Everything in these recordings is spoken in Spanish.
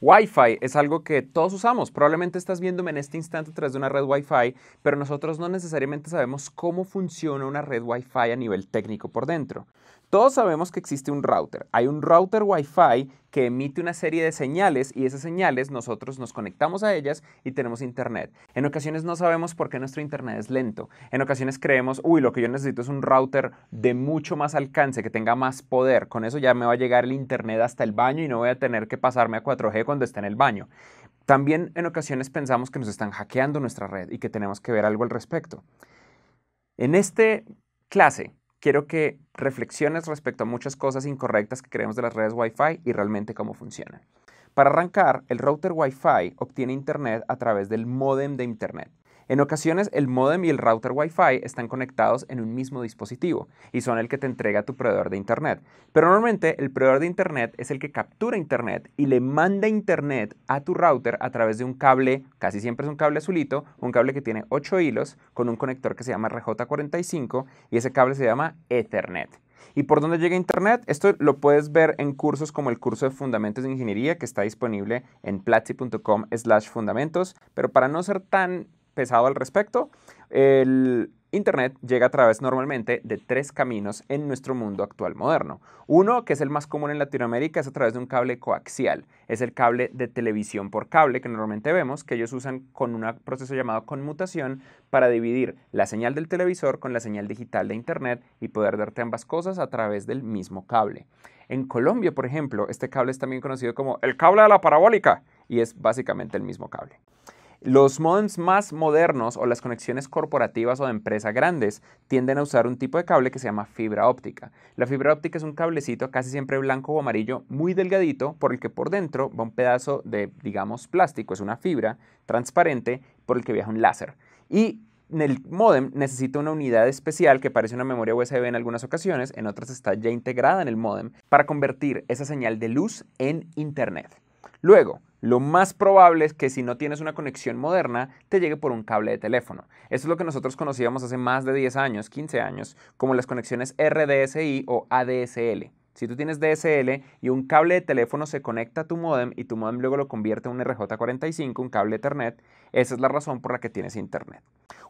Wi-Fi es algo que todos usamos. Probablemente estás viéndome en este instante a través de una red Wi-Fi, pero nosotros no necesariamente sabemos cómo funciona una red Wi-Fi a nivel técnico por dentro. Todos sabemos que existe un router. Hay un router Wi-Fi que emite una serie de señales y esas señales nosotros nos conectamos a ellas y tenemos internet. En ocasiones no sabemos por qué nuestro internet es lento. En ocasiones creemos, uy, lo que yo necesito es un router de mucho más alcance, que tenga más poder. Con eso ya me va a llegar el internet hasta el baño y no voy a tener que pasarme a 4G cuando esté en el baño. También en ocasiones pensamos que nos están hackeando nuestra red y que tenemos que ver algo al respecto. En esta clase quiero que reflexiones respecto a muchas cosas incorrectas que creemos de las redes Wi-Fi y realmente cómo funcionan. Para arrancar, el router Wi-Fi obtiene Internet a través del modem de Internet. En ocasiones, el modem y el router Wi-Fi están conectados en un mismo dispositivo y son el que te entrega tu proveedor de Internet. Pero normalmente, el proveedor de Internet es el que captura Internet y le manda Internet a tu router a través de un cable, casi siempre es un cable azulito, un cable que tiene 8 hilos con un conector que se llama RJ45 y ese cable se llama Ethernet. ¿Y por dónde llega Internet? Esto lo puedes ver en cursos como el curso de Fundamentos de Ingeniería que está disponible en platzi.com slash fundamentos, pero para no ser tan pesado al respecto, el Internet llega a través normalmente de tres caminos en nuestro mundo actual moderno. Uno, que es el más común en Latinoamérica, es a través de un cable coaxial. Es el cable de televisión por cable que normalmente vemos, que ellos usan con un proceso llamado conmutación para dividir la señal del televisor con la señal digital de Internet y poder darte ambas cosas a través del mismo cable. En Colombia, por ejemplo, este cable es también conocido como el cable de la parabólica y es básicamente el mismo cable. Los modems más modernos o las conexiones corporativas o de empresas grandes tienden a usar un tipo de cable que se llama fibra óptica. La fibra óptica es un cablecito casi siempre blanco o amarillo muy delgadito por el que por dentro va un pedazo de, digamos, plástico, es una fibra transparente por el que viaja un láser. Y en el modem necesita una unidad especial que parece una memoria USB en algunas ocasiones, en otras está ya integrada en el modem, para convertir esa señal de luz en Internet. Luego, lo más probable es que si no tienes una conexión moderna, te llegue por un cable de teléfono. Eso es lo que nosotros conocíamos hace más de 10 años, 15 años, como las conexiones RDSI o ADSL. Si tú tienes DSL y un cable de teléfono se conecta a tu modem y tu modem luego lo convierte en un RJ45, un cable Ethernet, esa es la razón por la que tienes Internet.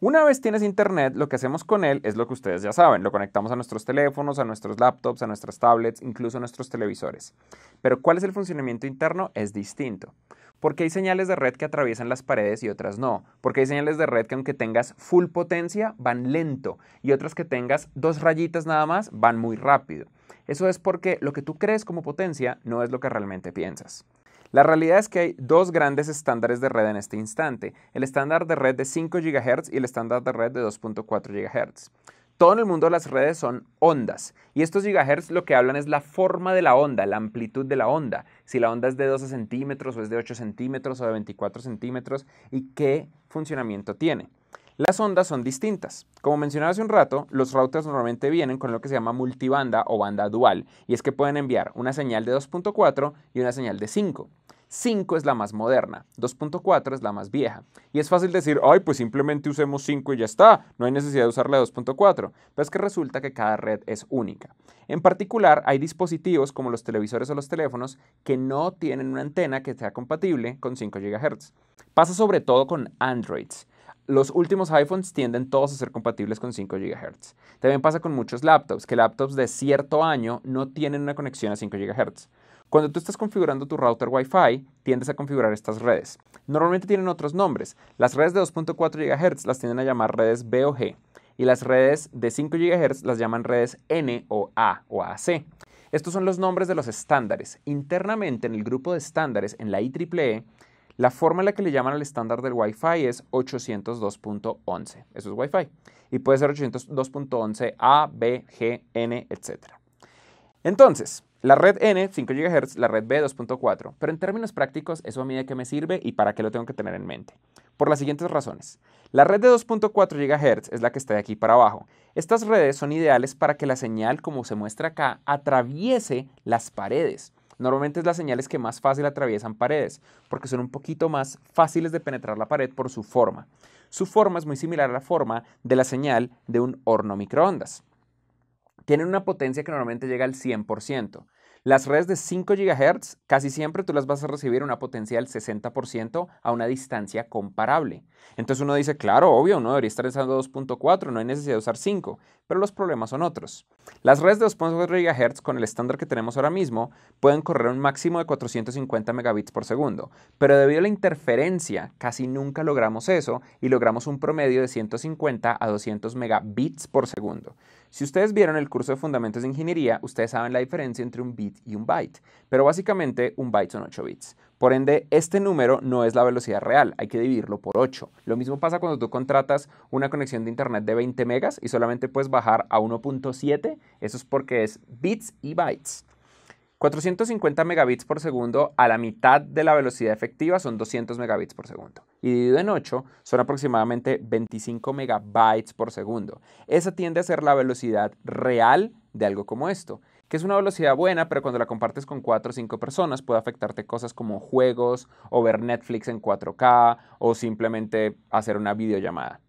Una vez tienes Internet, lo que hacemos con él es lo que ustedes ya saben, lo conectamos a nuestros teléfonos, a nuestros laptops, a nuestras tablets, incluso a nuestros televisores. Pero ¿cuál es el funcionamiento interno? Es distinto. Porque hay señales de red que atraviesan las paredes y otras no. Porque hay señales de red que aunque tengas full potencia van lento y otras que tengas dos rayitas nada más van muy rápido. Eso es porque lo que tú crees como potencia no es lo que realmente piensas. La realidad es que hay dos grandes estándares de red en este instante, el estándar de red de 5 GHz y el estándar de red de 2.4 GHz. Todo en el mundo las redes son ondas, y estos gigahertz lo que hablan es la forma de la onda, la amplitud de la onda, si la onda es de 12 centímetros o es de 8 centímetros o de 24 centímetros y qué funcionamiento tiene. Las ondas son distintas. Como mencionaba hace un rato, los routers normalmente vienen con lo que se llama multibanda o banda dual, y es que pueden enviar una señal de 2.4 y una señal de 5. 5 es la más moderna, 2.4 es la más vieja. Y es fácil decir, ay, pues simplemente usemos 5 y ya está, no hay necesidad de usar la 2.4. Pero es que resulta que cada red es única. En particular, hay dispositivos como los televisores o los teléfonos que no tienen una antena que sea compatible con 5 GHz. Pasa sobre todo con Androids los últimos iPhones tienden todos a ser compatibles con 5 GHz. También pasa con muchos laptops, que laptops de cierto año no tienen una conexión a 5 GHz. Cuando tú estás configurando tu router Wi-Fi, tiendes a configurar estas redes. Normalmente tienen otros nombres. Las redes de 2.4 GHz las tienden a llamar redes G, y las redes de 5 GHz las llaman redes N o A o AC. Estos son los nombres de los estándares. Internamente en el grupo de estándares en la IEEE la forma en la que le llaman al estándar del Wi-Fi es 802.11. Eso es Wi-Fi. Y puede ser 802.11 A, B, G, N, etc. Entonces, la red N, 5 GHz, la red B, 2.4. Pero en términos prácticos, ¿eso a mí de qué me sirve y para qué lo tengo que tener en mente? Por las siguientes razones. La red de 2.4 GHz es la que está de aquí para abajo. Estas redes son ideales para que la señal, como se muestra acá, atraviese las paredes. Normalmente es las señales que más fácil atraviesan paredes, porque son un poquito más fáciles de penetrar la pared por su forma. Su forma es muy similar a la forma de la señal de un horno microondas. Tienen una potencia que normalmente llega al 100%. Las redes de 5 GHz casi siempre tú las vas a recibir una potencia del 60% a una distancia comparable. Entonces uno dice, claro, obvio, ¿no? debería estar usando 2.4, no hay necesidad de usar 5, pero los problemas son otros. Las redes de 2.4 GHz con el estándar que tenemos ahora mismo pueden correr un máximo de 450 megabits por segundo, pero debido a la interferencia casi nunca logramos eso y logramos un promedio de 150 a 200 megabits por segundo. Si ustedes vieron el curso de Fundamentos de Ingeniería, ustedes saben la diferencia entre un bit y un byte, pero básicamente un byte son 8 bits. Por ende, este número no es la velocidad real, hay que dividirlo por 8. Lo mismo pasa cuando tú contratas una conexión de internet de 20 megas y solamente puedes bajar a 1.7, eso es porque es bits y bytes. 450 megabits por segundo a la mitad de la velocidad efectiva son 200 megabits por segundo. Y dividido en 8 son aproximadamente 25 megabytes por segundo. Esa tiende a ser la velocidad real de algo como esto que es una velocidad buena, pero cuando la compartes con 4 o 5 personas puede afectarte cosas como juegos o ver Netflix en 4K o simplemente hacer una videollamada.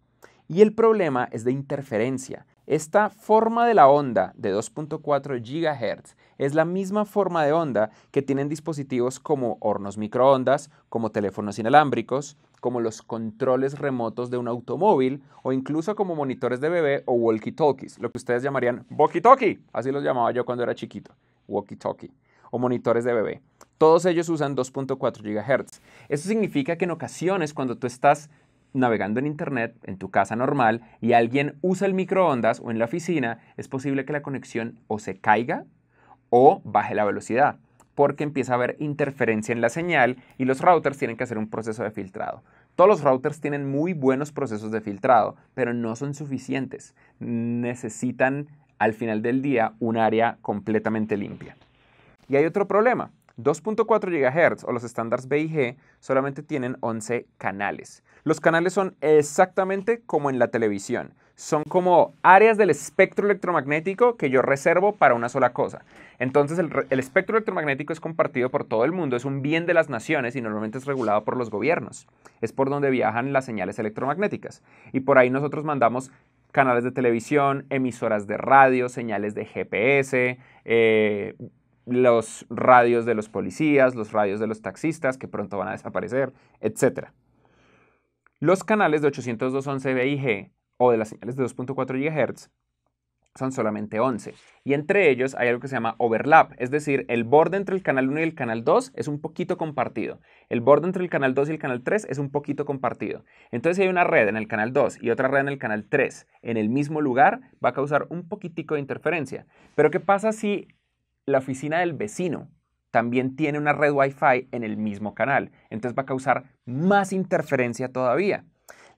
Y el problema es de interferencia. Esta forma de la onda de 2.4 GHz es la misma forma de onda que tienen dispositivos como hornos microondas, como teléfonos inalámbricos, como los controles remotos de un automóvil o incluso como monitores de bebé o walkie-talkies, lo que ustedes llamarían walkie-talkie, así los llamaba yo cuando era chiquito, walkie-talkie, o monitores de bebé. Todos ellos usan 2.4 GHz. Eso significa que en ocasiones cuando tú estás navegando en Internet, en tu casa normal, y alguien usa el microondas o en la oficina, es posible que la conexión o se caiga o baje la velocidad porque empieza a haber interferencia en la señal y los routers tienen que hacer un proceso de filtrado. Todos los routers tienen muy buenos procesos de filtrado, pero no son suficientes. Necesitan al final del día un área completamente limpia. Y hay otro problema. 2.4 GHz o los estándares G solamente tienen 11 canales. Los canales son exactamente como en la televisión son como áreas del espectro electromagnético que yo reservo para una sola cosa. Entonces el, espectro electromagnético es compartido por todo el mundo, es un bien de las naciones y normalmente es regulado por los gobiernos. Es por donde viajan las señales electromagnéticas. Y por ahí nosotros mandamos canales de televisión, emisoras de radio, señales de GPS, eh, los radios de los policías, los radios de los taxistas que pronto van a desaparecer, etc. Los canales de 802.11 g o de las señales de 2.4 GHz son solamente 11. Y entre ellos hay algo que se llama overlap, es decir, el borde entre el canal 1 y el canal 2 es un poquito compartido. El borde entre el canal 2 y el canal 3 es un poquito compartido. Entonces, si hay una red en el canal 2 y otra red en el canal 3 en el mismo lugar, va a causar un poquitico de interferencia. Pero, ¿qué pasa si la oficina del vecino también tiene una red Wi-Fi en el mismo canal? Entonces, va a causar más interferencia todavía.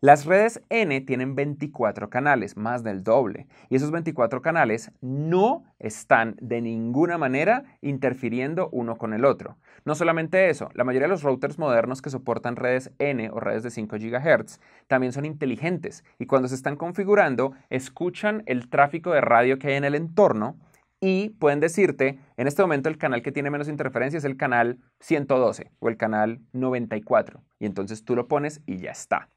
Las redes N tienen 24 canales, más del doble, y esos 24 canales no están de ninguna manera interfiriendo uno con el otro. No solamente eso, la mayoría de los routers modernos que soportan redes N o redes de 5 GHz también son inteligentes y cuando se están configurando escuchan el tráfico de radio que hay en el entorno y pueden decirte, en este momento el canal que tiene menos interferencia es el canal 112 o el canal 94 y entonces tú lo pones y ya está.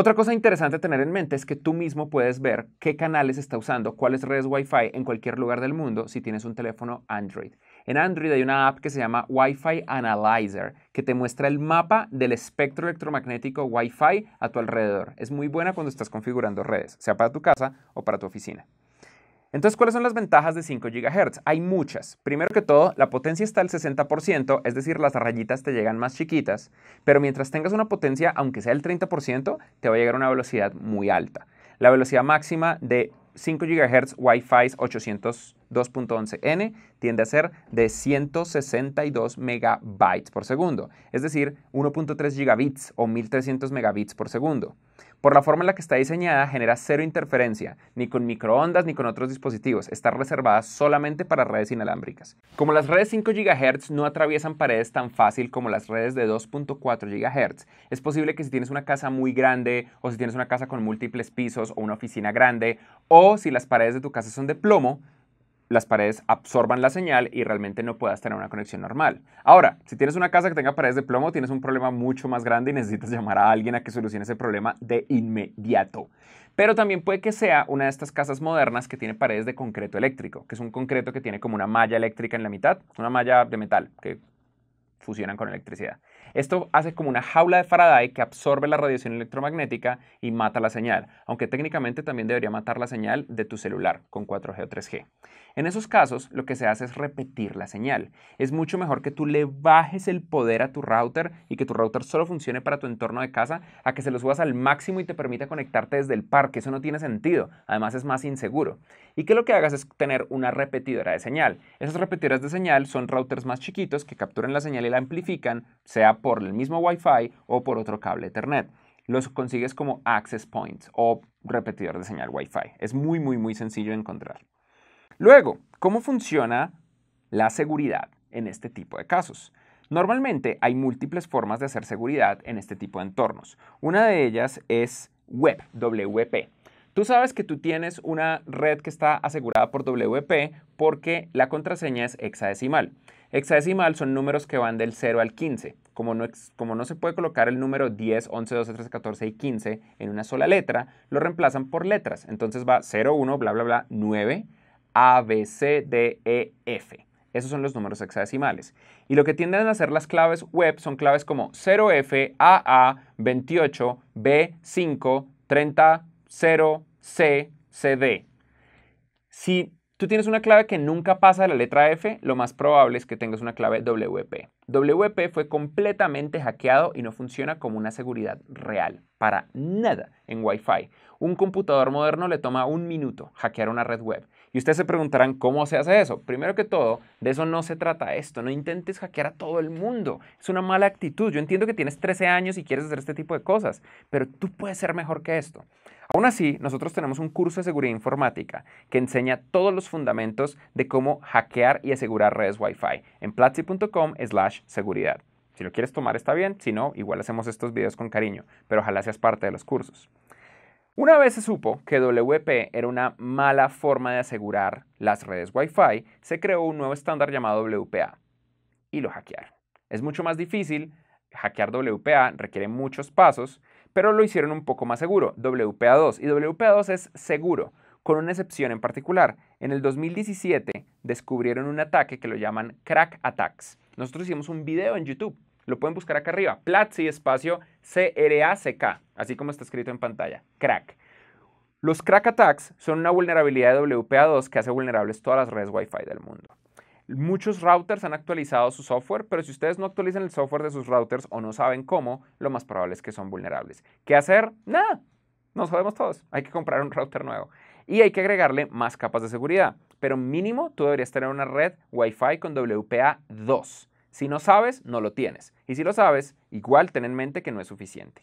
Otra cosa interesante a tener en mente es que tú mismo puedes ver qué canales está usando, cuáles redes Wi-Fi en cualquier lugar del mundo si tienes un teléfono Android. En Android hay una app que se llama Wi-Fi Analyzer, que te muestra el mapa del espectro electromagnético Wi-Fi a tu alrededor. Es muy buena cuando estás configurando redes, sea para tu casa o para tu oficina. Entonces, ¿cuáles son las ventajas de 5 GHz? Hay muchas. Primero que todo, la potencia está al 60%, es decir, las rayitas te llegan más chiquitas, pero mientras tengas una potencia, aunque sea el 30%, te va a llegar a una velocidad muy alta. La velocidad máxima de 5 GHz Wi-Fi 802.11n tiende a ser de 162 megabytes por segundo, es decir, 1.3 gigabits o 1300 megabits por segundo. Por la forma en la que está diseñada, genera cero interferencia, ni con microondas ni con otros dispositivos. Está reservada solamente para redes inalámbricas. Como las redes 5 GHz no atraviesan paredes tan fácil como las redes de 2.4 GHz, es posible que si tienes una casa muy grande o si tienes una casa con múltiples pisos o una oficina grande o si las paredes de tu casa son de plomo, las paredes absorban la señal y realmente no puedas tener una conexión normal. Ahora, si tienes una casa que tenga paredes de plomo, tienes un problema mucho más grande y necesitas llamar a alguien a que solucione ese problema de inmediato. Pero también puede que sea una de estas casas modernas que tiene paredes de concreto eléctrico, que es un concreto que tiene como una malla eléctrica en la mitad, una malla de metal que fusionan con electricidad. Esto hace como una jaula de Faraday que absorbe la radiación electromagnética y mata la señal, aunque técnicamente también debería matar la señal de tu celular con 4G o 3G. En esos casos, lo que se hace es repetir la señal. Es mucho mejor que tú le bajes el poder a tu router y que tu router solo funcione para tu entorno de casa a que se lo subas al máximo y te permita conectarte desde el parque. Eso no tiene sentido. Además, es más inseguro. Y que lo que hagas es tener una repetidora de señal. Esas repetidoras de señal son routers más chiquitos que capturan la señal y la amplifican, sea por el mismo Wi-Fi o por otro cable Ethernet los consigues como access points o repetidor de señal Wi-Fi. Es muy, muy, muy sencillo de encontrar. Luego, ¿cómo funciona la seguridad en este tipo de casos? Normalmente hay múltiples formas de hacer seguridad en este tipo de entornos. Una de ellas es web, WP. Tú sabes que tú tienes una red que está asegurada por WP porque la contraseña es hexadecimal. Hexadecimal son números que van del 0 al 15. Como no, se puede colocar el número 10, 11, 12, 13, 14 y 15 en una sola letra, lo reemplazan por letras. Entonces va 0, 1, bla, bla, bla, 9, a, B, C, D, E, F. Esos son los números hexadecimales. Y lo que tienden a hacer las claves web son claves como 0F, AA, 28, B, 5, 30, 0, C, CD. Si tú tienes una clave que nunca pasa de la letra F, lo más probable es que tengas una clave WP. WP fue completamente hackeado y no funciona como una seguridad real, para nada en Wi-Fi. Un computador moderno le toma un minuto hackear una red web y ustedes se preguntarán cómo se hace eso. Primero que todo, de eso no se trata esto. No intentes hackear a todo el mundo. Es una mala actitud. Yo entiendo que tienes 13 años y quieres hacer este tipo de cosas, pero tú puedes ser mejor que esto. Aún así, nosotros tenemos un curso de seguridad informática que enseña todos los fundamentos de cómo hackear y asegurar redes Wi-Fi en platzi.com slash seguridad. Si lo quieres tomar está bien, si no, igual hacemos estos videos con cariño, pero ojalá seas parte de los cursos. Una vez se supo que WP era una mala forma de asegurar las redes Wi-Fi, se creó un nuevo estándar llamado WPA y lo hackearon. Es mucho más difícil, hackear WPA requiere muchos pasos, pero lo hicieron un poco más seguro, WPA2, y WPA2 es seguro, con una excepción en particular. En el 2017 descubrieron un ataque que lo llaman crack attacks. Nosotros hicimos un video en YouTube, lo pueden buscar acá arriba, Platzi espacio CRACK así como está escrito en pantalla, crack. Los crack attacks son una vulnerabilidad de WPA2 que hace vulnerables todas las redes Wi-Fi del mundo. Muchos routers han actualizado su software, pero si ustedes no actualizan el software de sus routers o no saben cómo, lo más probable es que son vulnerables. ¿Qué hacer? Nada. Nos jodemos todos. Hay que comprar un router nuevo. Y hay que agregarle más capas de seguridad. Pero mínimo, tú deberías tener una red Wi-Fi con WPA2. Si no sabes, no lo tienes. Y si lo sabes, igual ten en mente que no es suficiente.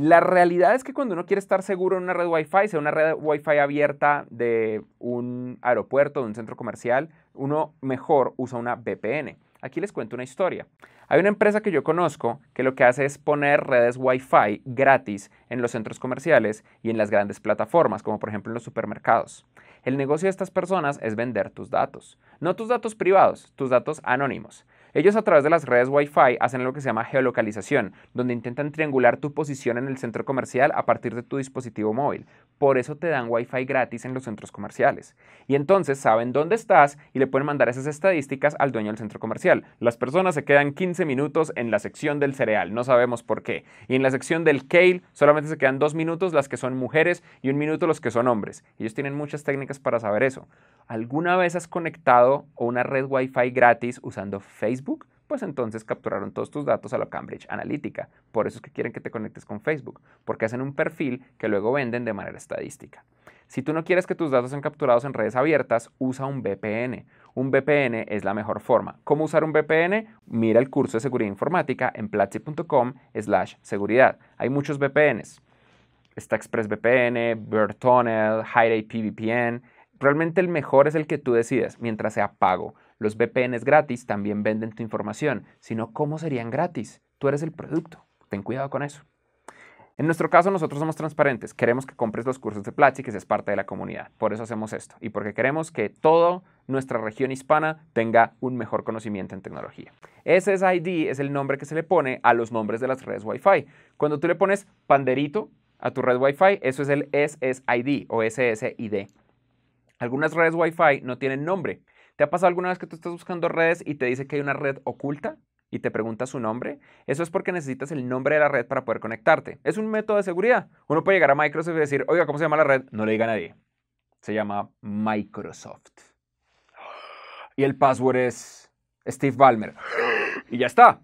La realidad es que cuando uno quiere estar seguro en una red Wi-Fi, sea una red Wi-Fi abierta de un aeropuerto, de un centro comercial, uno mejor usa una VPN. Aquí les cuento una historia. Hay una empresa que yo conozco que lo que hace es poner redes Wi-Fi gratis en los centros comerciales y en las grandes plataformas, como por ejemplo en los supermercados. El negocio de estas personas es vender tus datos. No tus datos privados, tus datos anónimos. Ellos a través de las redes Wi-Fi hacen lo que se llama geolocalización, donde intentan triangular tu posición en el centro comercial a partir de tu dispositivo móvil. Por eso te dan Wi-Fi gratis en los centros comerciales. Y entonces saben dónde estás y le pueden mandar esas estadísticas al dueño del centro comercial. Las personas se quedan 15 minutos en la sección del cereal, no sabemos por qué. Y en la sección del kale solamente se quedan dos minutos las que son mujeres y un minuto los que son hombres. Ellos tienen muchas técnicas para saber eso. ¿Alguna vez has conectado una red Wi-Fi gratis usando Facebook? pues entonces capturaron todos tus datos a la Cambridge Analytica. Por eso es que quieren que te conectes con Facebook, porque hacen un perfil que luego venden de manera estadística. Si tú no quieres que tus datos sean capturados en redes abiertas, usa un VPN. Un VPN es la mejor forma. ¿Cómo usar un VPN? Mira el curso de seguridad informática en platzi.com slash seguridad. Hay muchos VPNs. Está ExpressVPN, BirdTunnel, PVPN. Realmente el mejor es el que tú decides mientras sea pago. Los VPNs gratis también venden tu información, sino cómo serían gratis. Tú eres el producto. Ten cuidado con eso. En nuestro caso, nosotros somos transparentes. Queremos que compres los cursos de Platzi, que seas parte de la comunidad. Por eso hacemos esto. Y porque queremos que toda nuestra región hispana tenga un mejor conocimiento en tecnología. SSID es el nombre que se le pone a los nombres de las redes Wi-Fi. Cuando tú le pones panderito a tu red Wi-Fi, eso es el SSID o SSID. Algunas redes Wi-Fi no tienen nombre. ¿Te ha pasado alguna vez que tú estás buscando redes y te dice que hay una red oculta? y te pregunta su nombre, eso es porque necesitas el nombre de la red para poder conectarte. Es un método de seguridad. Uno puede llegar a Microsoft y decir, oiga, ¿cómo se llama la red? No le diga a nadie. Se llama Microsoft. Y el password es Steve Ballmer. Y ya está.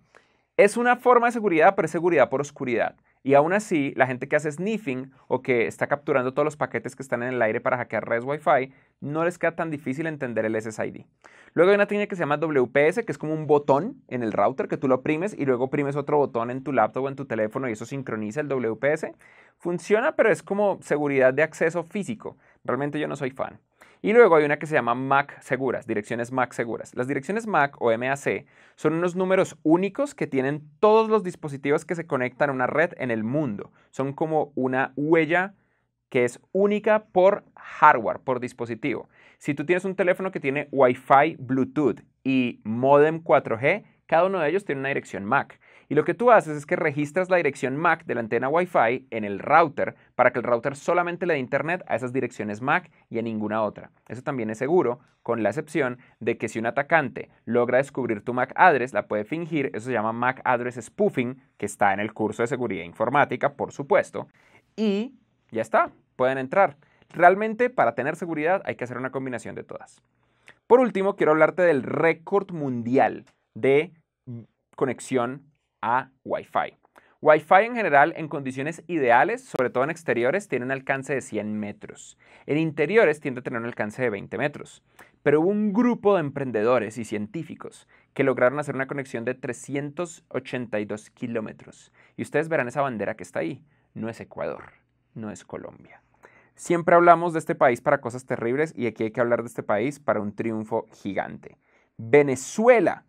Es una forma de seguridad, pero es seguridad por oscuridad. Y aún así, la gente que hace sniffing o que está capturando todos los paquetes que están en el aire para hackear redes Wi-Fi, no les queda tan difícil entender el SSID. Luego hay una técnica que se llama WPS, que es como un botón en el router que tú lo oprimes y luego oprimes otro botón en tu laptop o en tu teléfono y eso sincroniza el WPS. Funciona, pero es como seguridad de acceso físico. Realmente yo no soy fan. Y luego hay una que se llama MAC seguras, direcciones MAC seguras. Las direcciones MAC o MAC son unos números únicos que tienen todos los dispositivos que se conectan a una red en el mundo. Son como una huella que es única por hardware, por dispositivo. Si tú tienes un teléfono que tiene Wi-Fi, Bluetooth y modem 4G, cada uno de ellos tiene una dirección MAC lo que tú haces es que registras la dirección MAC de la antena Wi-Fi en el router para que el router solamente le dé internet a esas direcciones MAC y a ninguna otra. Eso también es seguro, con la excepción de que si un atacante logra descubrir tu MAC address, la puede fingir. Eso se llama MAC address spoofing, que está en el curso de seguridad informática, por supuesto. Y ya está, pueden entrar. Realmente para tener seguridad hay que hacer una combinación de todas. Por último, quiero hablarte del récord mundial de conexión a Wi-Fi. Wi-Fi en general en condiciones ideales, sobre todo en exteriores, tiene un alcance de 100 metros. En interiores tiende a tener un alcance de 20 metros. Pero hubo un grupo de emprendedores y científicos que lograron hacer una conexión de 382 kilómetros. Y ustedes verán esa bandera que está ahí. No es Ecuador, no es Colombia. Siempre hablamos de este país para cosas terribles y aquí hay que hablar de este país para un triunfo gigante. Venezuela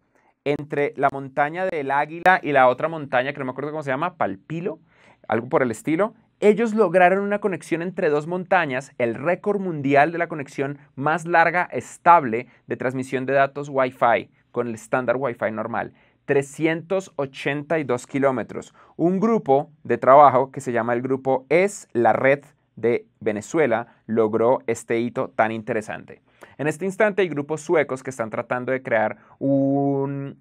entre la montaña del Águila y la otra montaña, que no me acuerdo cómo se llama, Palpilo, algo por el estilo, ellos lograron una conexión entre dos montañas, el récord mundial de la conexión más larga estable de transmisión de datos Wi-Fi con el estándar Wi-Fi normal. 382 kilómetros. Un grupo de trabajo que se llama el grupo Es la Red de Venezuela logró este hito tan interesante. En este instante hay grupos suecos que están tratando de crear un...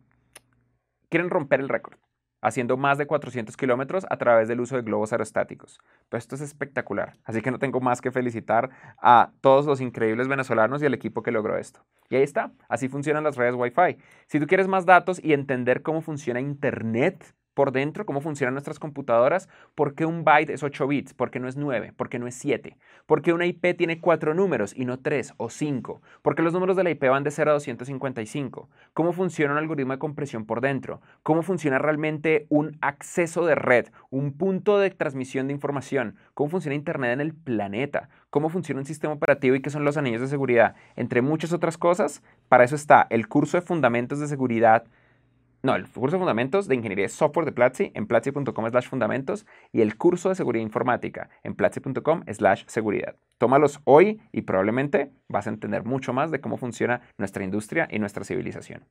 quieren romper el récord haciendo más de 400 kilómetros a través del uso de globos aerostáticos. esto es espectacular, así que no tengo más que felicitar a todos los increíbles venezolanos y al equipo que logró esto. Y ahí está, así funcionan las redes Wi-Fi. Si tú quieres más datos y entender cómo funciona Internet, por dentro, cómo funcionan nuestras computadoras, por qué un byte es 8 bits, por qué no es 9, por qué no es 7, por qué una IP tiene 4 números y no 3 o 5, por qué los números de la IP van de 0 a 255, cómo funciona un algoritmo de compresión por dentro, cómo funciona realmente un acceso de red, un punto de transmisión de información, cómo funciona Internet en el planeta, cómo funciona un sistema operativo y qué son los anillos de seguridad, entre muchas otras cosas. Para eso está el curso de fundamentos de seguridad no, el curso de fundamentos de ingeniería de software de Platzi en platzi.com slash fundamentos y el curso de seguridad informática en platzi.com slash seguridad. Tómalos hoy y probablemente vas a entender mucho más de cómo funciona nuestra industria y nuestra civilización.